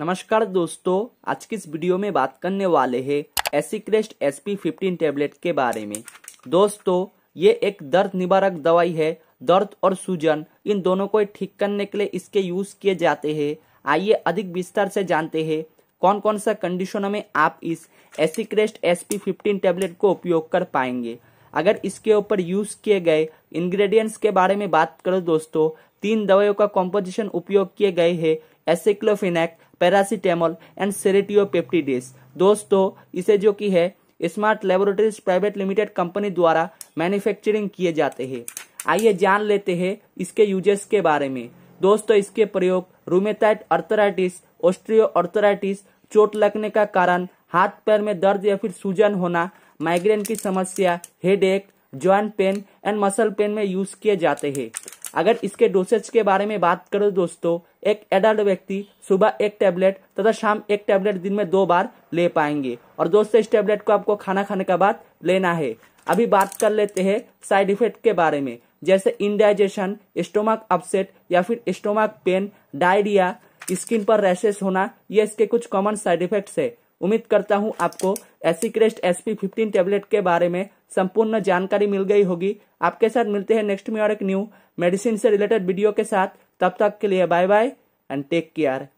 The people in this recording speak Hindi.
नमस्कार दोस्तों आज की इस वीडियो में बात करने वाले हैं एसिक्रेस्ट एस पी फिफ्टीन टेबलेट के बारे में दोस्तों ये एक दर्द निवारक दवाई है दर्द और सूजन इन दोनों को ठीक करने के लिए इसके यूज किए जाते हैं आइए अधिक विस्तार से जानते हैं कौन कौन सा कंडीशनों में आप इस एसिक्रेस्ट एस पी फिफ्टीन टेबलेट को उपयोग कर पाएंगे अगर इसके ऊपर यूज किए गए इंग्रेडिएंट्स के बारे में बात करो दोस्तों तीन दवाइयों का कॉम्पोजिशन उपयोग किए गए है एसिक्लोफिनेक पैरासीटेमोल एंड सेरेटियोपेप्टिडेस दोस्तों इसे जो कि है smart laboratories private limited company द्वारा मैन्युफैक्चरिंग किए जाते हैं आइए जान लेते हैं इसके यूजेस के बारे में दोस्तों इसके प्रयोग रूमेटाइट अर्थराइटिस ऑस्ट्रियो अर्थराइटिस चोट लगने का कारण हाथ पैर में दर्द या फिर सूजन होना माइग्रेन की समस्या headache joint pain and muscle pain में यूज किए जाते हैं अगर इसके डोसेज के बारे में बात करो दोस्तों एक एडल्ट व्यक्ति सुबह एक टैबलेट तथा शाम एक टैबलेट दिन में दो बार ले पाएंगे और दोस्तों इस टैबलेट को आपको खाना खाने के बाद लेना है अभी बात कर लेते हैं साइड इफेक्ट के बारे में जैसे इनडाइजेशन स्टोमक अपसेट या फिर स्टोमक पेन डायरिया स्किन पर रैसेस होना ये इसके कुछ कॉमन साइड इफेक्ट्स है उम्मीद करता हूं आपको AC crest SP fifteen tablet के बारे में संपूर्ण जानकारी मिल गई होगी आपके साथ मिलते हैं नेक्स्ट में और एक न्यू मेडिसिन से रिलेटेड वीडियो के साथ तब तक के लिए bye bye and take care